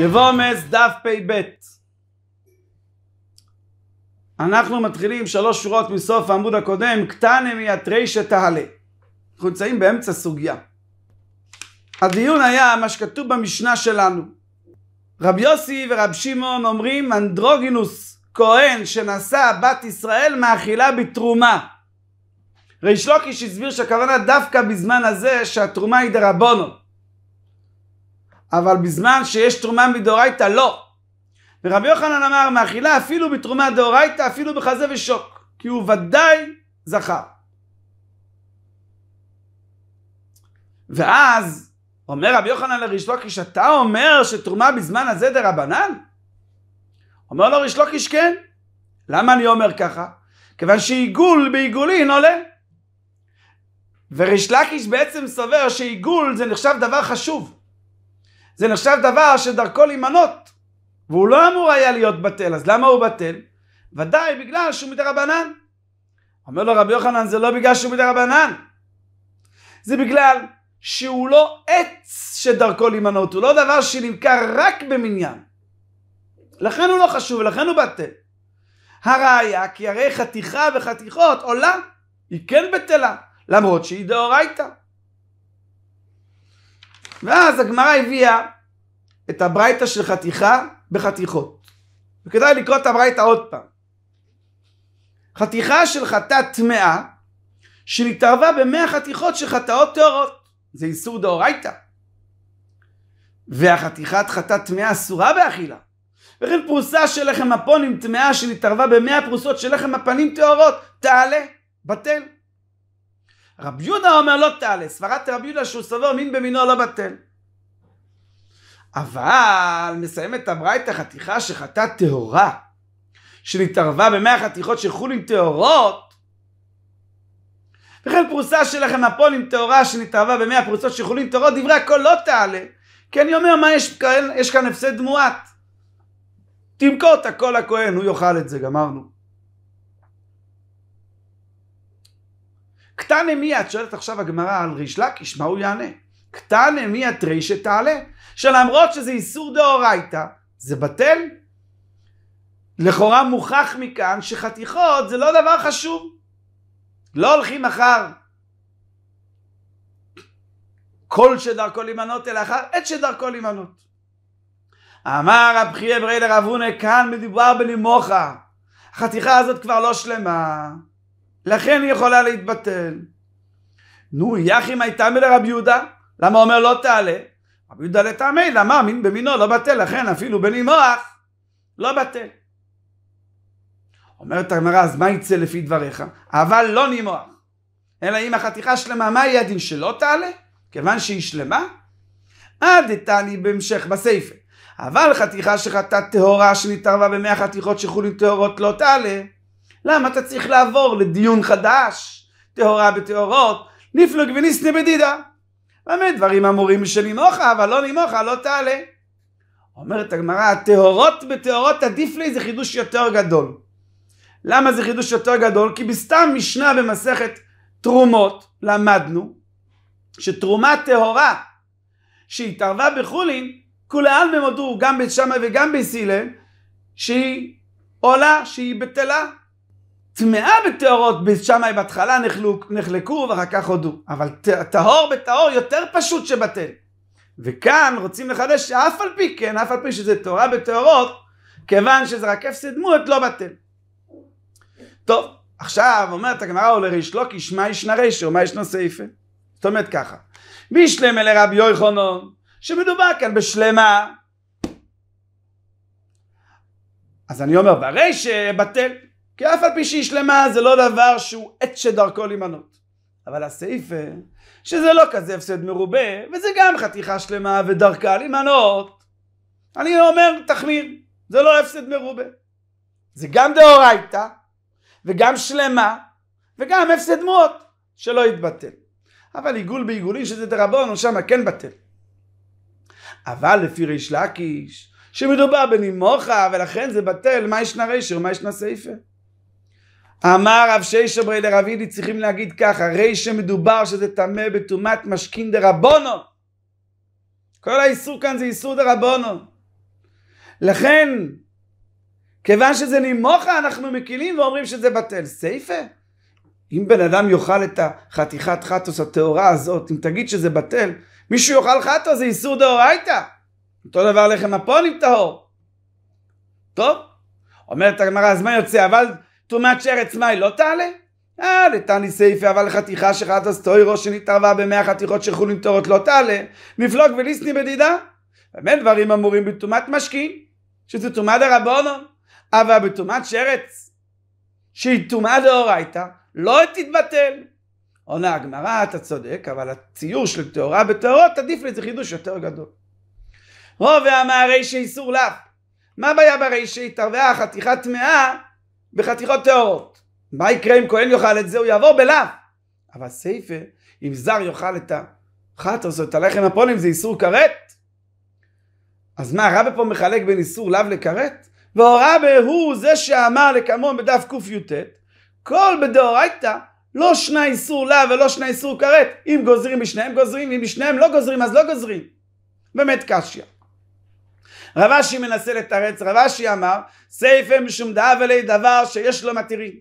יבומס דף פ"ב אנחנו מתחילים שלוש שורות מסוף העמוד הקודם, קטנה מיתרי שתעלה. אנחנו נמצאים באמצע סוגיה. הדיון היה מה שכתוב במשנה שלנו. רב יוסי ורב שמעון אומרים אנדרוגינוס כהן שנשא בת ישראל מאכילה בתרומה. ריש לוקיש הסביר שהכוונה דווקא בזמן הזה שהתרומה היא דרבונות אבל בזמן שיש תרומה מדאורייתא לא. ורבי יוחנן אמר מאכילה אפילו בתרומה דאורייתא אפילו בחזה ושוק כי הוא ודאי זכר. ואז אומר רבי יוחנן לריש לוקיש אתה אומר שתרומה בזמן הזה דרבנן? אומר לו ריש לוקיש כן. למה אני אומר ככה? כיוון שעיגול בעיגולין עולה. וריש לקיש בעצם סובר שעיגול זה נחשב דבר חשוב. זה נחשב דבר שדרכו להימנות, והוא לא אמור היה להיות בטל, אז למה הוא בטל? ודאי בגלל שהוא מדרבנן. אומר לו רבי יוחנן, זה לא בגלל שהוא מדרבנן, זה בגלל שהוא לא עץ שדרכו להימנות, הוא לא דבר שנמכר רק במניין. לכן הוא לא חשוב, ולכן הוא בטל. הראיה, כי הרי חתיכה וחתיכות עולה, היא כן בטלה, למרות שהיא דאורייתא. ואז הגמרא הביאה את הברייתא של חתיכה בחתיכות. וכדאי לקרוא את הברייתא עוד פעם. חתיכה של חטאת טמאה שנתערבה במאה חתיכות של חטאות טהורות. זה איסור דאורייתא. והחתיכת חטאת טמאה אסורה באכילה. וכן פרוסה של לחם הפונים טמאה שנתערבה במאה פרוסות של לחם הפנים טהורות, תעלה, בטל. רב יהודה אומר לא תעלה, סברת רב יהודה שהוא סובר מין במינו לא בטל. אבל מסיימת הברייתא חתיכה שחטאה טהורה, שנתערבה במאה חתיכות של חולין טהורות, וכן פרוסה שלכם הפולין טהורה שנתערבה במאה פרוסות של חולין טהורות, דברי הכל לא תעלה. כי אני אומר, מה יש כאן, יש כאן הפסד מועט. תמכור את הכל לכהן, הוא יאכל את זה, גמרנו. קטנה מי את שואלת עכשיו הגמרא על ריש לקיש, מה הוא יענה? קטנה מי את רישת תעלה, שלמרות שזה איסור דאורייתא, זה בטל? לכאורה מוכח מכאן שחתיכות זה לא דבר חשוב. לא הולכים אחר כל שדרכו להימנות, אלא אחר עת שדרכו להימנות. אמר רב חייב רי לרב הונא, כאן מדובר בלימוחה. החתיכה הזאת כבר לא שלמה. לכן היא יכולה להתבטל. נו, יחים הייתה מלרבי יהודה, למה אומר לא תעלה? רבי יהודה לטעמי, למה מין במינו לא בטל, לכן אפילו בני מוח לא בטל. אומרת הגמרא, אז מה יצא לפי דבריך? אבל לא נימוח. אלא אם החתיכה שלמה, מה יהיה הדין שלא תעלה? כיוון שהיא שלמה? עד איתני בהמשך בסייפה. אבל חתיכה שחטאת טהורה שנתערבה במאה חתיכות שחולים טהורות לא תעלה. למה אתה צריך לעבור לדיון חדש, טהורה בטהורות, נפלוג וניסנה בדידה. באמת דברים אמורים שנימוך אבל לא נימוך לא תעלה. אומרת הגמרא, הטהורות בטהורות עדיף לי זה חידוש יותר גדול. למה זה חידוש יותר גדול? כי בסתם משנה במסכת תרומות למדנו שתרומה טהורה שהתערבה בחולין, כולי עלמא מודו גם בית בשמה וגם בסילל, שהיא עולה, שהיא בטלה. טמאה בטהורות, שמה בהתחלה נחלוק, נחלקו ואחר כך הודו. אבל טהור בטהור יותר פשוט שבטל. וכאן רוצים לחדש שאף על פי כן, אף על פי שזה תורה בטהורות, כיוון שזה רק הפסד דמות, לא בטל. טוב, עכשיו אומרת הגמרא, לא כי שמע ישנה רישו, מה ישנו סעיפה? זאת אומרת ככה, בישלמה לרבי יוחנון, שמדובר כאן בשלמה. אז אני אומר, בריש בטל. כי אף על פי שהיא שלמה זה לא דבר שהוא עת שדרכו להימנות. אבל הסעיפה, שזה לא כזה הפסד מרובה, וזה גם חתיכה שלמה ודרכה להימנות. אני אומר תחמיר, זה לא הפסד מרובה. זה גם דאורייתא, וגם שלמה, וגם הפסד מות, שלא יתבטל. אבל עיגול בעיגולים שזה דרבון, שמה כן בטל. אבל לפי ריש לקיש, שמדובר בנימוכה, ולכן זה בטל, מה ישנה רישר ומה ישנה סעיפה. אמר רב שישה ברי לרב הידי צריכים להגיד ככה, הרי שמדובר שזה טמא בטומאת משכין דרבונו. כל האיסור כאן זה איסור דרבונו. לכן, כיוון שזה נימוכה אנחנו מקילים ואומרים שזה בטל. סייפה? אם בן אדם יאכל את החתיכת חטוס הטהורה הזאת, אם תגיד שזה בטל, מישהו יאכל חטוס זה איסור דאורייתא. אותו דבר לחם הפונים טהור. טוב, אומרת הגמרא, אז מה יוצא? אבל טומאת שרץ מאי לא תעלה? אה, לתני סייפה, אבל לחתיכה שחת הסטוירו שנתערבה במאה חתיכות שחולין טורות לא תעלה. מפלוג וליסני בדידה. במה דברים אמורים בטומאת משקין שזה טומאה דרבונו אבל בטומאת שרץ, שהיא טומאה דאורייתא, לא תתבטל. עונה הגמרא, אתה צודק, אבל הציור של טהורה בטהורות, עדיף לזה חידוש יותר גדול. רובע ואמר רישי איסור לאו. מה הבעיה ברישי? התערבה החתיכה טמאה בחתיכות טהורות. מה יקרה אם כהן יאכל את זה? הוא יעבור בלאו. אבל סייפה, אם זר יאכל את החטוס או את הלחם הפונים, זה איסור כרת. אז מה, רבי פה מחלק בין איסור לאו לכרת? והרבי הוא זה שאמר לקמון בדף קי"ט, כל בדאורייתא לא שני איסור לאו ולא שני איסור כרת. אם גוזרים משניהם גוזרים, אם משניהם לא גוזרים אז לא גוזרים. באמת קשיא. רב אשי מנסה לתרץ, רב אשי אמר, סייפה משום דאבלי דבר שיש לו מתירין.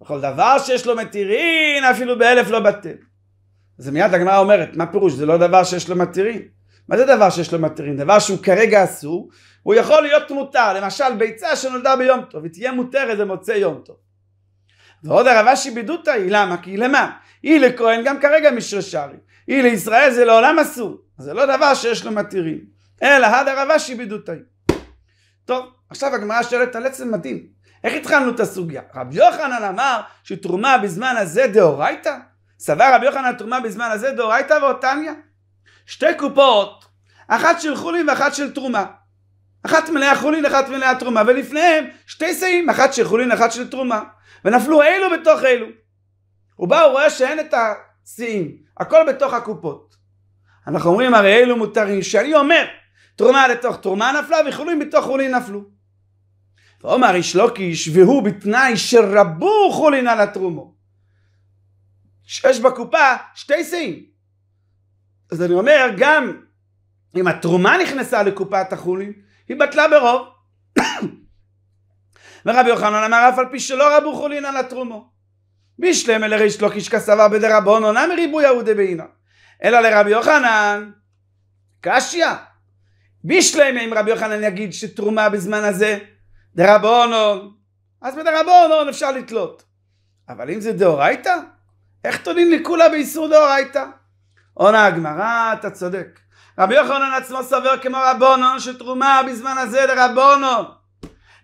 בכל דבר שיש לו מתירין אפילו באלף לא בטל. אז מיד הגמרא אומרת, מה פירוש? זה לא דבר שיש לו מתירין. מה זה דבר שיש לו מתירין? דבר שהוא כרגע אסור, הוא יכול להיות מותר. למשל ביצה שנולדה ביום טוב, היא תהיה מותרת במוצאי יום טוב. ועוד הרב אשי בידותא היא, למה? כי היא למה? היא לכהן גם כרגע משרשרי. היא לישראל זה לעולם אסור. זה לא דבר שיש לו מתירים. אלא הדה רבה בידותאי. טוב, עכשיו הגמרא שואלת על עצם מדהים. איך התחלנו את הסוגיה? רבי יוחנן אמר שתרומה בזמן הזה דאורייתא? סבר רבי יוחנן תרומה בזמן הזה דאורייתא ואותניה? שתי קופות, אחת של חולין ואחת של תרומה. אחת מלאה חולין, אחת מלאה תרומה, ולפניהם שתי שאים, אחת של חולין, אחת של תרומה. ונפלו אלו בתוך אלו. הוא בא, הוא רואה שאין את השיאים, הכל בתוך הקופות. אנחנו אומרים הרי אלו מותרים, שאני אומר תרומה לתוך תרומה נפלה וחולין בתוך חולין נפלו. ועומר איש לוקיש לא והוא בתנאי שרבו חולין על התרומו. שיש בקופה שתי שיאים. אז אני אומר גם אם התרומה נכנסה לקופת החולין היא בטלה ברוב. ורבי יוחנן אמר אף על פי שלא רבו חולין על התרומו. בישלם אל ריש לוקיש לא כסבה בדרבונון אמר ריבוי יהודי בעינם. אלא לרבי יוחנן קשיא בישלמה עם רבי יוחנן יגיד שתרומה בזמן הזה דרבונון, אז בדרבונון אפשר לתלות. אבל אם זה דאורייתא, איך תולים לכולה באיסור דאורייתא? עונה הגמרא, אתה צודק. רבי יוחנן עצמו סובר כמו רבונון שתרומה בזמן הזה דרבונון.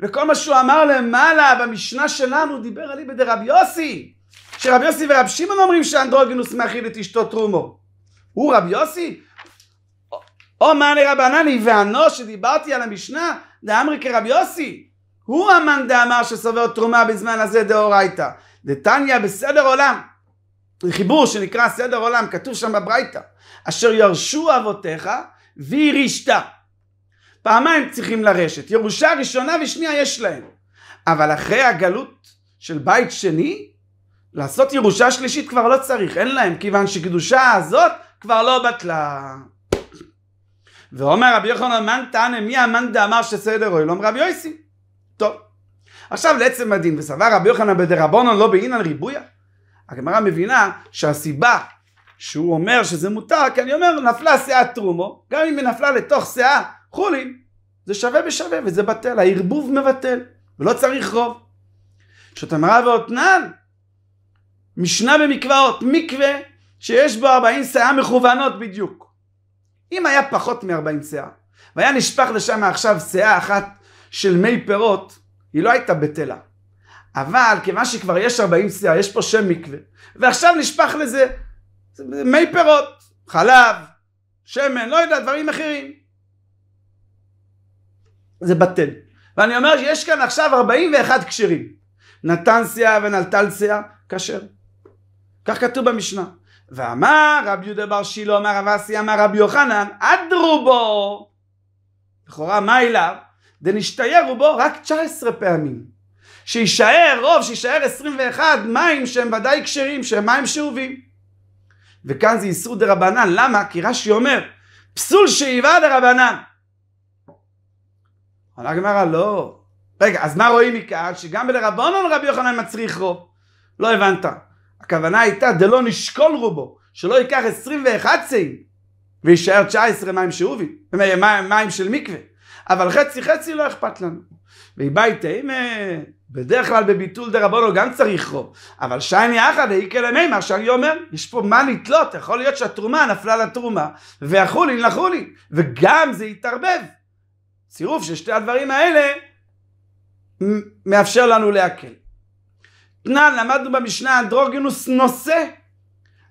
וכל מה שהוא אמר למעלה במשנה שלנו דיבר עלי בדרבי יוסי. שרבי יוסי ורב שמעון אומרים שאנדרוגינוס מאכיל את אשתו תרומו. הוא רבי יוסי? או מאני רבנני ואנו שדיברתי על המשנה דאמרי כרב יוסי הוא המן דאמר שסובר תרומה בזמן הזה דאורייתא דתניא בסדר עולם חיבור שנקרא סדר עולם כתוב שם בברייתא אשר ירשו אבותיך וירישת פעמיים צריכים לרשת ירושה ראשונה ושנייה יש להם אבל אחרי הגלות של בית שני לעשות ירושה שלישית כבר לא צריך אין להם כיוון שקדושה הזאת כבר לא בטלה ואומר רבי יוחנן מן תנא מי המן דאמר שסדר אוילום רבי יויסי. טוב. עכשיו לעצם הדין וסבר רבי יוחנן בדרבנון לא בעינן ריבויה. הגמרא מבינה שהסיבה שהוא אומר שזה מותר כי אני אומר נפלה שאה טרומו, גם אם היא נפלה לתוך שאה חולין זה שווה בשווה וזה בטל הערבוב מבטל ולא צריך רוב. שתמרה ואותנן משנה במקוואות מקווה שיש בו 40 שאה מכוונות בדיוק אם היה פחות מ-40 סאה, והיה נשפך לשם עכשיו סאה אחת של מי פירות, היא לא הייתה בטלה. אבל כיוון שכבר יש 40 סאה, יש פה שם מקווה, ועכשיו נשפך לזה מי פירות, חלב, שמן, לא יודע, דברים אחרים. זה בטל. ואני אומר שיש כאן עכשיו 41 כשרים. נתן סאה ונלטל סאה, כשר. כך כתוב במשנה. ואמר רבי יהודה בר שילה, אמר רב אסי, אמר רבי יוחנן, אדרו בו. לכאורה, מה אליו? דנשתייר רובו בו רק 19 פעמים. שיישאר רוב, שיישאר 21 מים שהם ודאי כשרים, שהם מים שאובים. וכאן זה איסור דה רבנן, למה? כי רש"י אומר, פסול שאיבה דה רבנן. עונה הגמרא, לא. רגע, אז מה רואים מכאן? שגם בלרבנון רבי יוחנן מצריך רוב. לא הבנת. הכוונה הייתה דלא נשקול רובו, שלא ייקח 21 צעים ויישאר 19 מים שאובים, מים, מים של מקווה. אבל חצי חצי לא אכפת לנו. ובית אם בדרך כלל בביטול דרבנו גם צריך רוב, אבל שיין יחד איקל ימי, מה שאני אומר, יש פה מה לתלות, יכול להיות שהתרומה נפלה לתרומה, והחולין נחולי, וגם זה יתערבב. צירוף של שתי הדברים האלה מאפשר לנו להקל. פנן, למדנו במשנה, אנדרוגינוס נושא.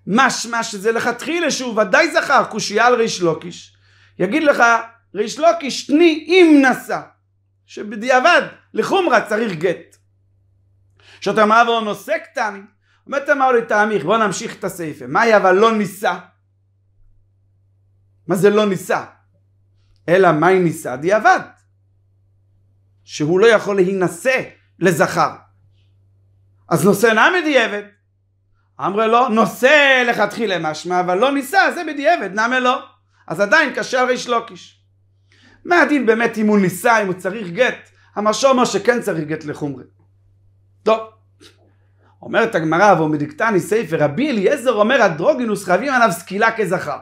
משמע שזה לכתחילה שהוא ודאי זכר, קושייה על ריש לוקיש. יגיד לך, ריש לוקיש תני אם נשא, שבדיעבד, לחומרה צריך גט. שאתה אמר לו נושא קטני, אומרת אמר לי תעמיך בוא נמשיך את הסעיפה. מה מהי אבל לא נישא? מה זה לא נישא? אלא מה היא נישא? דיעבד. שהוא לא יכול להינשא לזכר. אז נושא אינה מדייבת. אמרה לו, נושא לכתחילה משמע, אבל לא נישא, זה בדיעבד, נמה לא. אז עדיין קשה על ריש לוקיש. מה הדין באמת אם הוא נישא, אם הוא צריך גט? המשל אומר שכן צריך גט לחומרי. טוב. אומרת הגמרא, ועומדיקתני סייפה, רבי אליעזר אומר, הדרוגינוס חייבים עליו סקילה כזכר.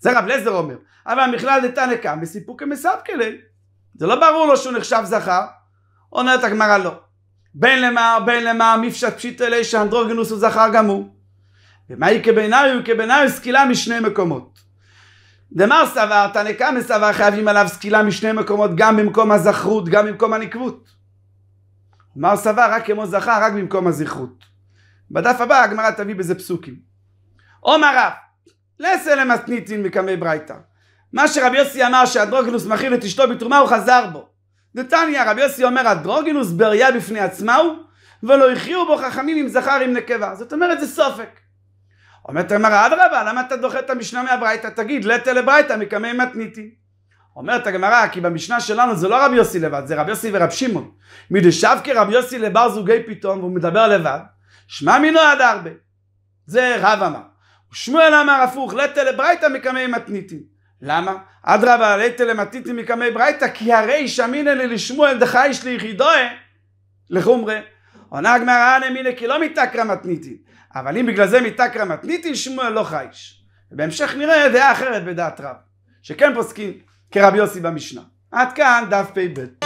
זה רב לזר אומר. אבל המכלל דתנא קם בסיפוק כמספקלי. זה לא ברור לו שהוא נחשב זכר. אומרת הגמרא, לא. בין למה, בין למה, מפשט פשיט אלי שאנדרוגנוס הוא זכר גם הוא. ומה היא כביניו כבינאי כביניו סקילה משני מקומות. דמר סבר, תנקה מסבר חייבים עליו סקילה משני מקומות, גם במקום הזכרות, גם במקום הנקבות. מר סבר, רק כמו זכר, רק במקום הזכרות. בדף הבא הגמרא תביא בזה פסוקים. עומר רב, לסה למתניתין מקמי ברייתא. מה שרבי יוסי אמר שאנדרוגנוס מכיר את אשתו בתרומה, הוא חזר בו. דתניא, רבי יוסי אומר, הדרוגינוס בריה בפני עצמה הוא, ולא יחיו בו חכמים עם זכר עם נקבה. זאת אומרת, זה סופק. אומרת הגמרא, אדרבה, למה אתה דוחה את המשנה מהברייתא? תגיד, לטה לברייתא מקמי מתניתי. אומרת הגמרא, כי במשנה שלנו זה לא רבי יוסי לבד, זה רבי יוסי ורב שמעון. מדשבקי רבי יוסי לבר זוגי פתאום, והוא מדבר לבד, שמע מינו עד הרבה. זה רב אמר. שמואל אמר הפוך, לטה לברייתא מקמי מתניתי. למה? אדרבה, ראיתי למתיתי מקמי ברייתא, כי הרי שמינא לי לשמואל דחייש ליחידוה לחומרי. עונה הגמרא נמינא כי לא מתקרא מתניתין, אבל אם בגלל זה מתקרא מתניתין, שמואל לא חייש. ובהמשך נראה דעה אחרת בדעת רב, שכן פוסקים כרבי יוסי במשנה. עד כאן דף פ"ב.